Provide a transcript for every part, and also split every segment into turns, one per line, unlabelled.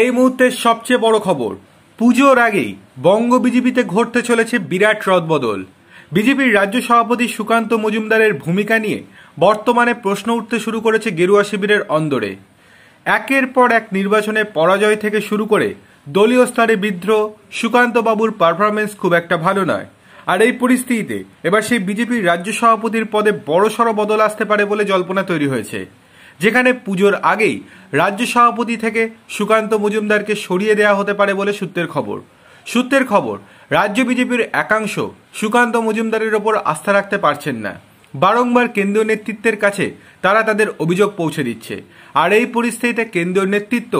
এই মুহূর্তের সবচেয়ে বড় খবর পুজোর আগেই বঙ্গ বিজেপিতে ঘটতে চলেছে বিরাট রদবদল বিজেপির রাজ্য সভাপতি সুকান্ত মজুমদারের ভূমিকা নিয়ে বর্তমানে প্রশ্ন উঠতে শুরু করেছে গেরুয়া শিবিরের অন্দরে একের পর এক নির্বাচনে পরাজয় থেকে শুরু করে দলীয় স্তরে বিদ্রোহ সুকান্তবাবুর পারফরমেন্স খুব একটা ভালো নয় আর এই পরিস্থিতিতে এবার সেই বিজেপির রাজ্য সভাপতির পদে বড়সড় বদল আসতে পারে বলে জল্পনা তৈরি হয়েছে যেখানে পুজোর আগেই রাজ্য সভাপতি থেকে সুকান্ত মজুমদারকে সরিয়ে দেওয়া হতে পারে বলে সূত্রের খবর সূত্রের খবর রাজ্য বিজেপির একাংশ সুকান্ত মজুমদারের ওপর আস্থা রাখতে পারছেন না বারংবার কেন্দ্রীয় নেতৃত্বের কাছে তারা তাদের অভিযোগ পৌঁছে দিচ্ছে আর এই পরিস্থিতিতে কেন্দ্রীয় নেতৃত্ব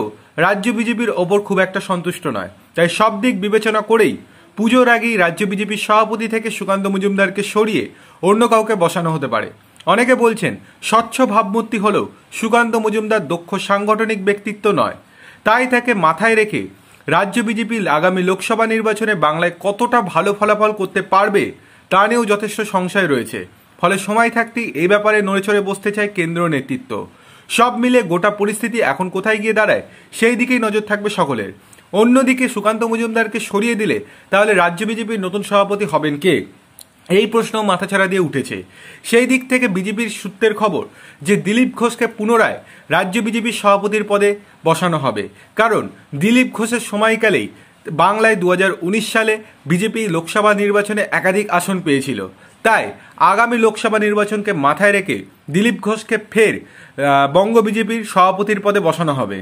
রাজ্য বিজেপির ওপর খুব একটা সন্তুষ্ট নয় তাই সব দিক বিবেচনা করেই পুজোর আগেই রাজ্য বিজেপির সভাপতি থেকে সুকান্ত মজুমদারকে সরিয়ে অন্য কাউকে বসানো হতে পারে অনেকে বলছেন স্বচ্ছ ভাবমূর্তি হলেও সুকান্ত মজুমদার দক্ষ সাংগঠনিক ব্যক্তিত্ব নয় তাই তাকে মাথায় রেখে রাজ্য বিজেপি আগামী লোকসভা নির্বাচনে বাংলায় কতটা ভালো ফলাফল করতে পারবে তা নিয়েও যথেষ্ট সংশয় রয়েছে ফলে সময় থাকতেই এই ব্যাপারে নড়েচড়ে বসতে চায় কেন্দ্রীয় নেতৃত্ব সব মিলে গোটা পরিস্থিতি এখন কোথায় গিয়ে দাঁড়ায় সেই দিকেই নজর থাকবে সকলের অন্যদিকে সুকান্ত মজুমদারকে সরিয়ে দিলে তাহলে রাজ্য বিজেপির নতুন সভাপতি হবেন কে এই প্রশ্ন মাথাছাড়া দিয়ে উঠেছে সেই দিক থেকে বিজেপির সূত্রের খবর যে দিলীপ ঘোষকে পুনরায় রাজ্য বিজেপির সভাপতির পদে বসানো হবে কারণ দিলীপ ঘোষের সময়কালেই বাংলায় দু সালে বিজেপি লোকসভা নির্বাচনে একাধিক আসন পেয়েছিল তাই আগামী লোকসভা নির্বাচনকে মাথায় রেখে দিলীপ ঘোষকে ফের বঙ্গ বিজেপির সভাপতির পদে বসানো হবে